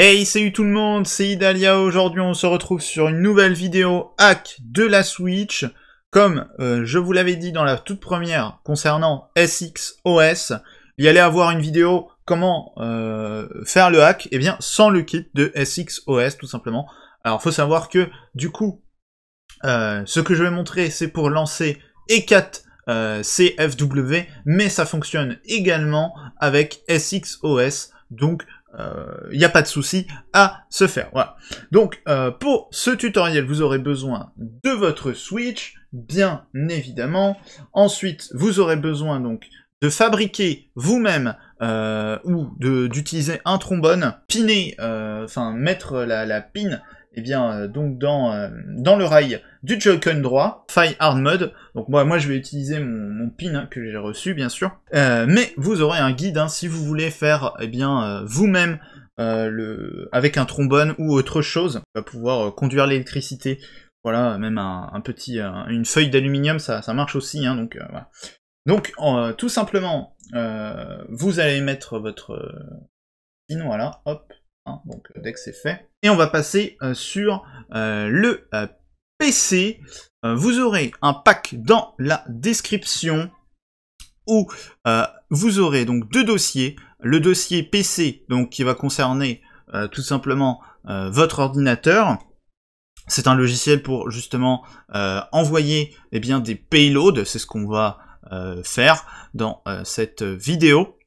Hey, salut tout le monde, c'est Idalia. Aujourd'hui, on se retrouve sur une nouvelle vidéo hack de la Switch. Comme euh, je vous l'avais dit dans la toute première concernant SXOS, il y allait avoir une vidéo comment euh, faire le hack, et eh bien sans le kit de SXOS tout simplement. Alors, faut savoir que du coup, euh, ce que je vais montrer, c'est pour lancer E4 CFW, mais ça fonctionne également avec SXOS. Donc il euh, n'y a pas de souci à se faire. Donc euh, pour ce tutoriel, vous aurez besoin de votre Switch, bien évidemment. Ensuite, vous aurez besoin donc de fabriquer vous-même euh, ou d'utiliser un trombone, piner, enfin mettre la, la pine eh bien, euh, donc euh, dans, le rail du Joken droit, fire hard mode. Donc moi, moi je vais utiliser mon, pin hein, que j'ai reçu, bien sûr. Euh, mais vous aurez un guide hein, si vous voulez faire, eh bien, vous-même avec un trombone ou autre chose, va pouvoir conduire l'électricité. Voilà, même un, petit, une feuille d'aluminium, ça, marche aussi. Hein, donc Donc tout simplement, vous allez mettre votre pin, voilà, hop, Hein, donc euh, dès que c'est fait. Et on va passer euh, sur euh, le PC. vous aurez un pack dans la description où vous aurez donc deux dossiers. Le dossier PC, donc qui va concerner tout simplement votre ordinateur. C'est un logiciel pour justement envoyer eh bien, des payloads, c'est ce qu'on va faire dans cette vidéo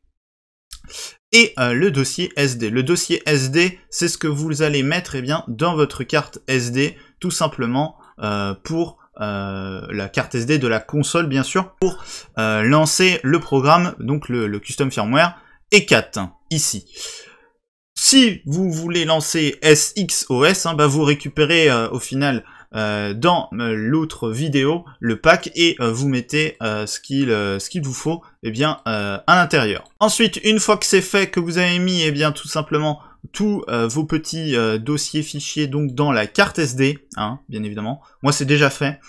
et euh, le dossier SD. Le dossier SD, c'est ce que vous allez mettre eh bien, dans votre carte SD, tout simplement euh, pour euh, la carte SD de la console, bien sûr, pour lancer le programme, donc le, custom firmware E4, ici. Si vous voulez lancer SXOS, hein, bah, vous récupérez au final euh, dans euh, l'autre vidéo, le pack, et euh, vous mettez ce qu'il ce qu'il vous faut et eh bien, à l'intérieur. Ensuite, une fois que c'est fait, que vous avez mis et eh bien, tout simplement tous vos petits dossiers fichiers donc dans la carte SD, hein, bien évidemment. Moi c'est déjà fait.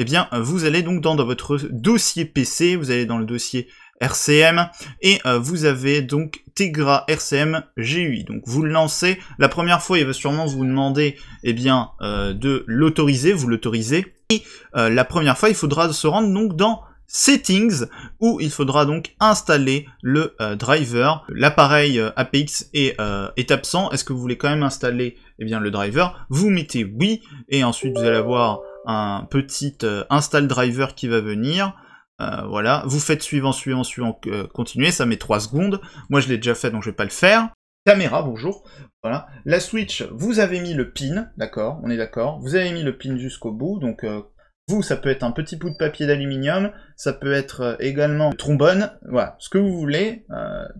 Et eh bien, vous allez donc dans, votre dossier PC, vous allez dans le dossier RCM et euh, vous avez donc Tegra RCM GUI. Donc vous le lancez, la première fois il va sûrement vous demander eh bien, euh, de l'autoriser, vous l'autorisez, et euh, la première fois il faudra se rendre donc dans Settings où il faudra donc installer le driver. L'appareil APX est, absent. Est-ce que vous voulez quand même installer eh bien, le driver Vous mettez oui et ensuite vous allez avoir un petit install driver qui va venir. Euh, voilà, vous faites suivant, suivant, suivant, continuer, euh, continuez, ça met 3 secondes. Moi je l'ai déjà fait donc je vais pas le faire. Caméra, bonjour. Voilà. La Switch, vous avez mis le pin, d'accord, on est d'accord. Vous avez mis le pin jusqu'au bout, donc euh, vous, ça peut être un petit bout de papier d'aluminium, ça peut être également trombone, voilà, ce que vous voulez.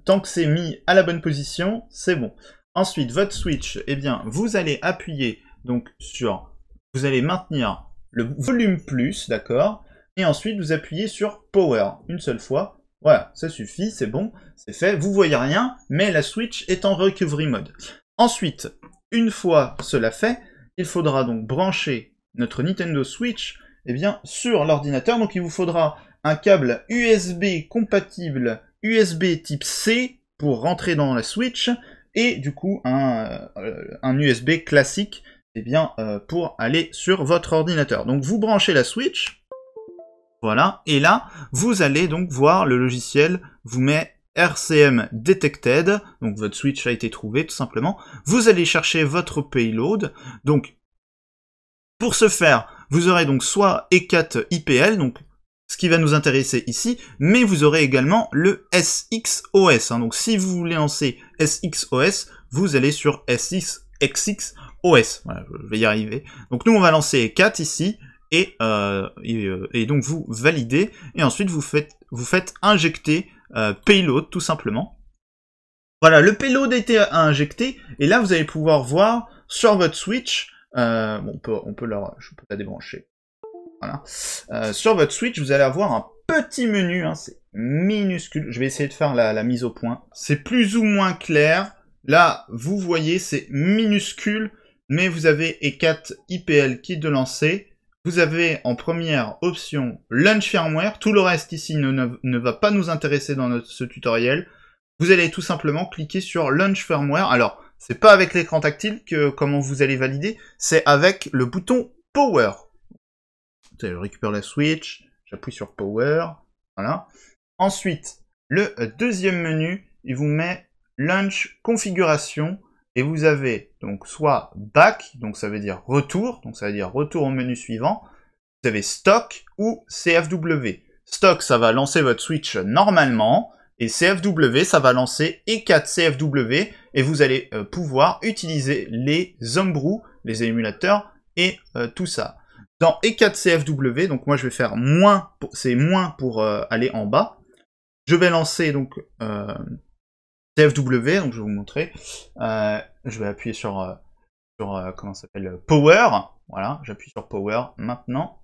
tant que c'est mis à la bonne position, c'est bon. Ensuite, votre Switch, eh bien, vous allez appuyer donc sur, vous allez maintenir le volume plus, d'accord et ensuite vous appuyez sur Power une seule fois. Voilà, ça suffit, c'est bon, c'est fait. Vous voyez rien, mais la Switch est en recovery mode. Ensuite, une fois cela fait, il faudra donc brancher notre Nintendo Switch eh bien, sur l'ordinateur. Donc il vous faudra un câble USB compatible USB type C pour rentrer dans la Switch et du coup un, USB euh, classique eh bien, euh, pour aller sur votre ordinateur. Donc vous branchez la Switch, voilà, et là, vous allez donc voir le logiciel vous met RCM detected, donc votre switch a été trouvé tout simplement. Vous allez chercher votre payload, donc pour ce faire, vous aurez donc soit E4 IPL, donc ce qui va nous intéresser ici, mais vous aurez également le SXOS. Hein. Donc si vous voulez lancer SXOS, vous allez sur SXXOS. Voilà, je vais y arriver. Donc nous, on va lancer 4 e ici, euh, euh, et, donc vous validez, et ensuite vous faites, vous faites injecter euh, payload tout simplement. Voilà, le payload a été injecté, et là vous allez pouvoir voir sur votre switch, on peut, on peut leur, la débrancher. Voilà. sur votre switch, vous allez avoir un petit menu, hein, c'est minuscule. Je vais essayer de faire la, la mise au point. C'est plus ou moins clair. Là, vous voyez, c'est minuscule, mais vous avez E4 IPL qui est de lancer vous avez en première option Launch Firmware. Tout le reste ici ne, va pas nous intéresser dans ce tutoriel. Vous allez tout simplement cliquer sur Launch Firmware. Alors, c'est pas avec l'écran tactile que comment vous allez valider, c'est avec le bouton Power. Je récupère la Switch, j'appuie sur Power, voilà. Ensuite, le euh, deuxième menu, il vous met Launch Configuration. Et vous avez donc soit back, donc ça veut dire retour, donc ça veut dire retour au menu suivant. Vous avez stock ou CFW. Stock, ça va lancer votre switch normalement. Et CFW, ça va lancer E4 CFW. Et vous allez euh, pouvoir utiliser les Zombrew, les émulateurs et euh, tout ça. Dans E4 CFW, donc moi je vais faire moins, c'est moins pour euh, aller en bas. Je vais lancer donc CFW, donc je vais vous montrer. Euh, je vais appuyer sur, euh, euh, comment s'appelle Power. Voilà, j'appuie sur Power maintenant.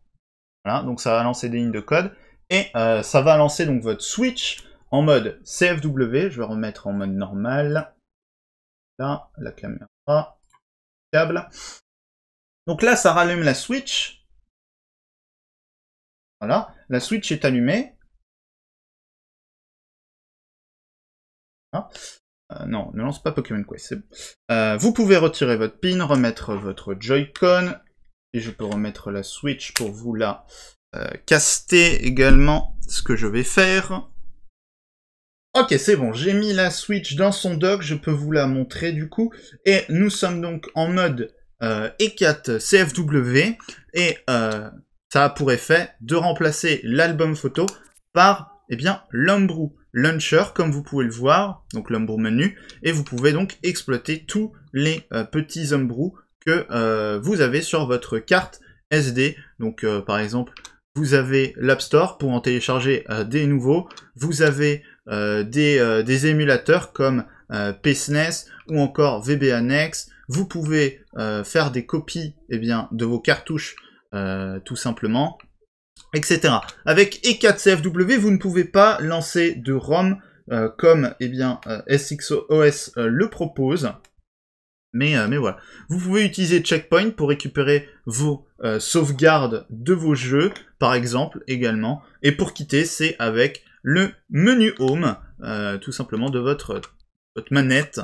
Voilà, donc ça va lancer des lignes de code. Et ça va lancer donc votre switch en mode CFW. Je vais remettre en mode normal. Là, la caméra. Câble. Donc là, ça rallume la switch. Voilà, la switch est allumée. Ah. Euh, non, ne lance pas Pokémon Quest. Euh, vous pouvez retirer votre pin, remettre votre Joy-Con, et je peux remettre la Switch pour vous la euh, caster également, ce que je vais faire. Ok, c'est bon, j'ai mis la Switch dans son dock, je peux vous la montrer du coup. Et nous sommes donc en mode E4 e CFW, et ça a pour effet de remplacer l'album photo par eh bien l'Homebrew Launcher, comme vous pouvez le voir, donc l'Homebrew Menu, et vous pouvez donc exploiter tous les euh, petits Homebrew que euh, vous avez sur votre carte SD. Donc euh, par exemple, vous avez l'App Store pour en télécharger des nouveaux, vous avez des, émulateurs comme PSNES e ou encore VBAnex. vous pouvez faire des copies eh bien, de vos cartouches tout simplement, etc. Avec E4CFW, vous ne pouvez pas lancer de ROM euh, comme eh bien, SXOS euh, euh, le propose. Mais, mais, voilà. Vous pouvez utiliser Checkpoint pour récupérer vos sauvegardes de vos jeux, par exemple, également. Et pour quitter, c'est avec le menu Home, tout simplement de votre, votre manette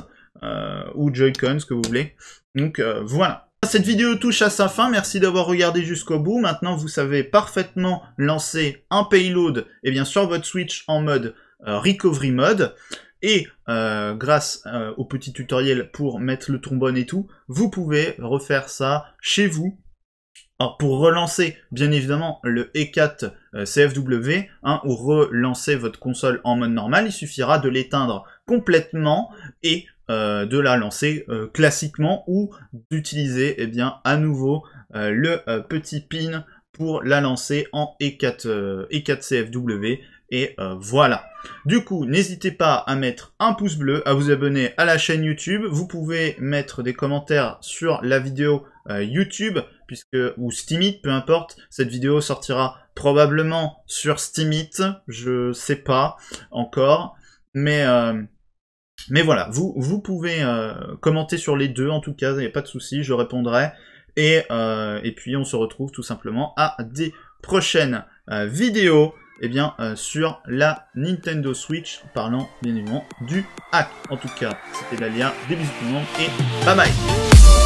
ou Joy-Con, ce que vous voulez. Donc voilà. Cette vidéo touche à sa fin, merci d'avoir regardé jusqu'au bout. Maintenant, vous savez parfaitement lancer un payload et eh bien sur votre Switch en mode euh, recovery mode. Et euh, grâce euh, au petit tutoriel pour mettre le trombone et tout, vous pouvez refaire ça chez vous. pour relancer bien évidemment le E4 euh, CFW, hein, ou relancer votre console en mode normal, il suffira de l'éteindre complètement et euh, de la lancer euh, classiquement ou d'utiliser eh bien à nouveau le petit pin pour la lancer en E4, E4 CFW et euh, voilà. Du coup, n'hésitez pas à mettre un pouce bleu, à vous abonner à la chaîne YouTube. Vous pouvez mettre des commentaires sur la vidéo euh, YouTube, puisque ou Steamit, peu importe. Cette vidéo sortira probablement sur Steamit, je sais pas encore, mais euh, voilà, vous pouvez commenter sur les deux en tout cas, il n'y a pas de souci, je répondrai. et puis on se retrouve tout simplement à des prochaines vidéos eh bien, euh, sur la Nintendo Switch, parlant bien évidemment du hack. En tout cas, c'était Dalia, des bisous tout le monde et bye bye